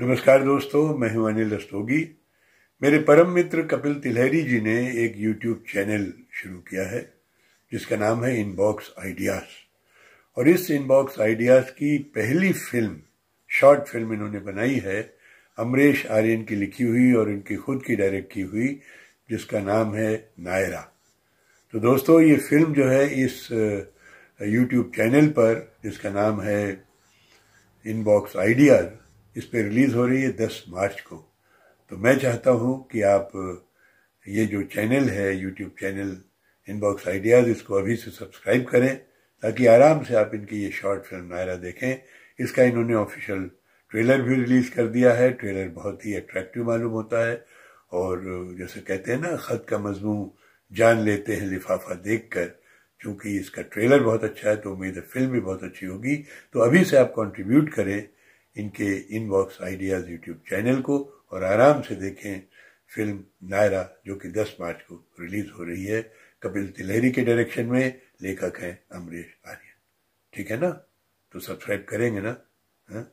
नमस्कार दोस्तों मैं हूं अनिल रस्तोगी मेरे परम मित्र कपिल तिलहरी जी ने एक यूट्यूब चैनल शुरू किया है जिसका नाम है इनबॉक्स आइडियाज और इस इनबॉक्स आइडियाज की पहली फिल्म शॉर्ट फिल्म इन्होंने बनाई है अमरेश आर्यन की लिखी हुई और इनकी खुद की डायरेक्ट की हुई जिसका नाम है नायरा तो दोस्तों ये फिल्म जो है इस यूट्यूब चैनल पर जिसका नाम है इनबॉक्स आइडियाज़ इस पर रिलीज़ हो रही है दस मार्च को तो मैं चाहता हूँ कि आप ये जो चैनल है यूट्यूब चैनल इनबॉक्स आइडियाज़ इसको अभी से सब्सक्राइब करें ताकि आराम से आप इनकी ये शॉर्ट फिल्म नायरा देखें इसका इन्होंने ऑफिशियल ट्रेलर भी रिलीज़ कर दिया है ट्रेलर बहुत ही अट्रैक्टिव मालूम होता है और जैसे कहते हैं ना ख़त का मजमू जान लेते हैं लिफाफा देख कर चूँकि इसका ट्रेलर बहुत अच्छा है तो उम्मीद है फिल्म भी बहुत अच्छी होगी तो अभी से आप कॉन्ट्रीब्यूट करें इनके इनबॉक्स आइडियाज़ यूट्यूब चैनल को और आराम से देखें फिल्म नायरा जो कि 10 मार्च को रिलीज हो रही है कपिल तिलहरी के डायरेक्शन में लेखक हैं अमरीश आर्यन ठीक है ना तो सब्सक्राइब करेंगे ना हा?